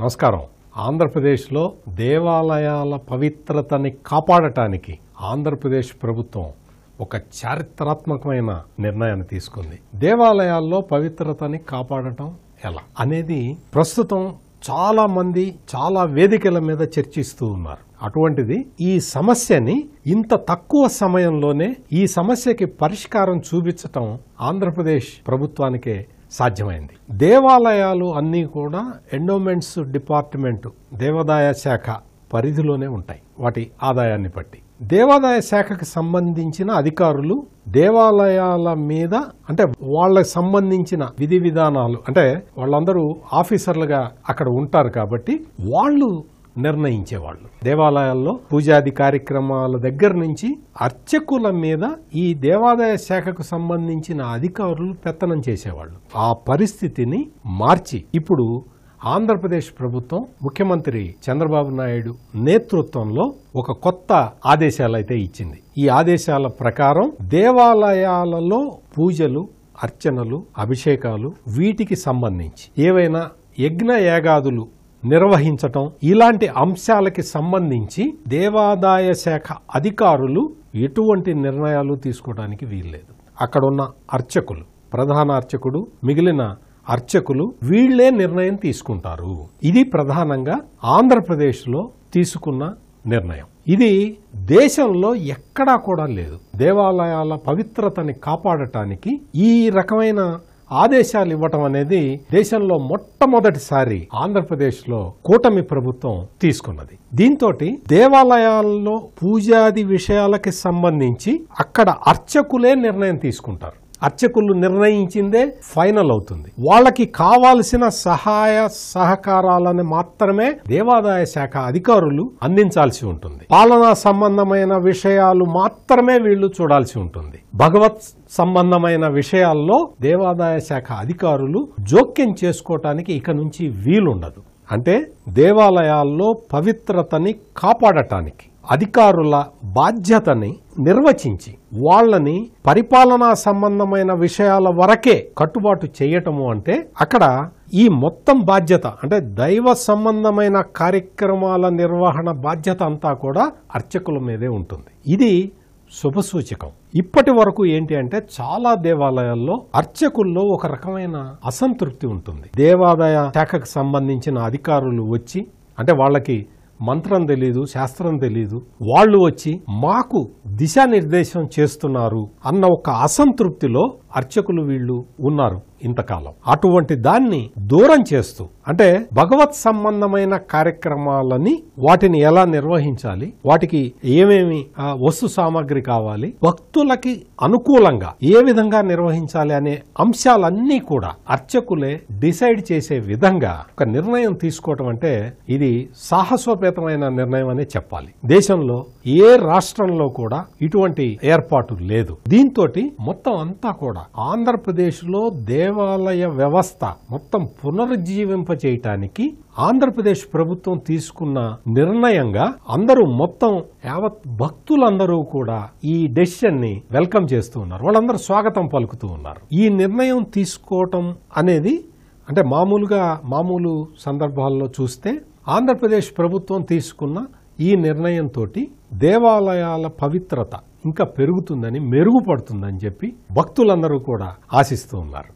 నమస్కారం ఆంధ్రప్రదేశ్లో దేవాలయాల పవిత్రతని కాపాడటానికి ఆంధ్రప్రదేశ్ ప్రభుత్వం ఒక చారిత్రాత్మకమైన నిర్ణయాన్ని తీసుకుంది దేవాలయాల్లో పవిత్రతని కాపాడటం ఎలా అనేది ప్రస్తుతం చాలా మంది చాలా వేదికల మీద చర్చిస్తూ ఉన్నారు అటువంటిది ఈ సమస్యని ఇంత తక్కువ సమయంలోనే ఈ సమస్యకి పరిష్కారం చూపించటం ఆంధ్రప్రదేశ్ ప్రభుత్వానికే సాధ్యమైంది దేవాలయాలు అన్నీ కూడా ఎండోమెంట్స్ డిపార్ట్మెంటు దేవాదాయ శాఖ పరిధిలోనే ఉంటాయి వాటి ఆదాయాన్ని బట్టి దేవాదాయ శాఖకు సంబంధించిన అధికారులు దేవాలయాల మీద అంటే వాళ్ళకి సంబంధించిన విధి విధానాలు అంటే వాళ్ళందరూ ఆఫీసర్లుగా అక్కడ ఉంటారు కాబట్టి వాళ్ళు నిర్ణయించేవాళ్ళు దేవాలయాల్లో పూజాది కార్యక్రమాల దగ్గర నుంచి అర్చకుల మీద ఈ దేవాదాయ శాఖకు సంబంధించిన అధికారులు పెత్తనం చేసేవాళ్ళు ఆ పరిస్థితిని మార్చి ఇప్పుడు ఆంధ్రప్రదేశ్ ప్రభుత్వం ముఖ్యమంత్రి చంద్రబాబు నాయుడు నేతృత్వంలో ఒక కొత్త ఆదేశాలు అయితే ఇచ్చింది ఈ ఆదేశాల ప్రకారం దేవాలయాలలో పూజలు అర్చనలు అభిషేకాలు వీటికి సంబంధించి ఏవైనా యజ్ఞ యాగాదులు నిర్వహించటం ఇలాంటి అంశాలకి సంబంధించి దేవాదాయ శాఖ అధికారులు ఎటువంటి నిర్ణయాలు తీసుకోవడానికి వీల్లేదు అక్కడున్న అర్చకులు ప్రధాన అర్చకుడు మిగిలిన అర్చకులు వీళ్లే నిర్ణయం తీసుకుంటారు ఇది ప్రధానంగా ఆంధ్రప్రదేశ్లో తీసుకున్న నిర్ణయం ఇది దేశంలో ఎక్కడా కూడా లేదు దేవాలయాల పవిత్రతని కాపాడటానికి ఈ రకమైన ఆదేశాలు ఇవ్వటం అనేది దేశంలో మొట్టమొదటిసారి ఆంధ్రప్రదేశ్లో కూటమి ప్రభుత్వం తీసుకున్నది దీంతో దేవాలయాల్లో పూజాది విషయాలకి సంబంధించి అక్కడ అర్చకులే నిర్ణయం తీసుకుంటారు అర్చకులు నిర్ణయించిందే ఫైనల్ అవుతుంది వాళ్ళకి కావాల్సిన సహాయ సహకారాలను మాత్రమే దేవాదాయ శాఖ అధికారులు అందించాల్సి ఉంటుంది పాలనా సంబంధమైన విషయాలు మాత్రమే వీళ్ళు చూడాల్సి ఉంటుంది భగవత్ సంబంధమైన విషయాల్లో దేవాదాయ శాఖ అధికారులు జోక్యం చేసుకోవటానికి ఇక నుంచి వీలుండదు అంటే దేవాలయాల్లో పవిత్రతని కాపాడటానికి అధికారుల బాధ్యతని నిర్వచించి వాళ్ళని పరిపాలనా సంబంధమైన విషయాల వరకే కట్టుబాటు చేయటము అంటే అక్కడ ఈ మొత్తం బాధ్యత అంటే దైవ సంబంధమైన కార్యక్రమాల నిర్వహణ బాధ్యత అంతా కూడా అర్చకుల మీదే ఉంటుంది ఇది శుభసూచకం ఇప్పటి వరకు ఏంటి అంటే చాలా దేవాలయాల్లో అర్చకుల్లో ఒక రకమైన అసంతృప్తి ఉంటుంది దేవాదాయ శాఖకు సంబంధించిన అధికారులు వచ్చి అంటే వాళ్ళకి మంత్రం తెలీదు శాస్త్రం తెలీదు వాళ్ళు వచ్చి మాకు దిశానిర్దేశం చేస్తున్నారు అన్న ఒక అసంతృప్తిలో అర్చకులు వీళ్ళు ఉన్నారు ఇంతకాలం అటువంటి దాన్ని దూరం చేస్తూ అంటే భగవత్ సంబంధమైన కార్యక్రమాలని వాటిని ఎలా నిర్వహించాలి వాటికి ఏమేమి వస్తు సామాగ్రి కావాలి భక్తులకి అనుకూలంగా ఏ విధంగా నిర్వహించాలి అనే అంశాలన్నీ కూడా అర్చకులే డిసైడ్ చేసే విధంగా ఒక నిర్ణయం తీసుకోవటం అంటే ఇది సాహసోపేతమైన నిర్ణయం అనే చెప్పాలి దేశంలో ఏ రాష్ట్రంలో కూడా ఇటువంటి ఏర్పాటు లేదు దీంతో మొత్తం అంతా కూడా నిర్వహణ ఆంధ్రప్రదేశ్లో దేవాలయ వ్యవస్థ మొత్తం పునరుజ్జీవింప చేయటానికి ఆంధ్రప్రదేశ్ ప్రభుత్వం తీసుకున్న నిర్ణయంగా అందరూ మొత్తం యావత్ భక్తులందరూ కూడా ఈ డెసిషన్ ని వెల్కమ్ చేస్తూ ఉన్నారు వాళ్ళందరూ స్వాగతం పలుకుతూ ఉన్నారు ఈ నిర్ణయం తీసుకోవటం అనేది అంటే మామూలుగా మామూలు సందర్భాల్లో చూస్తే ఆంధ్రప్రదేశ్ ప్రభుత్వం తీసుకున్న ఈ నిర్ణయంతో దేవాలయాల పవిత్రత ఇంకా పెరుగుతుందని మెరుగుపడుతుందని చెప్పి భక్తులందరూ కూడా ఆశిస్తూ ఉన్నారు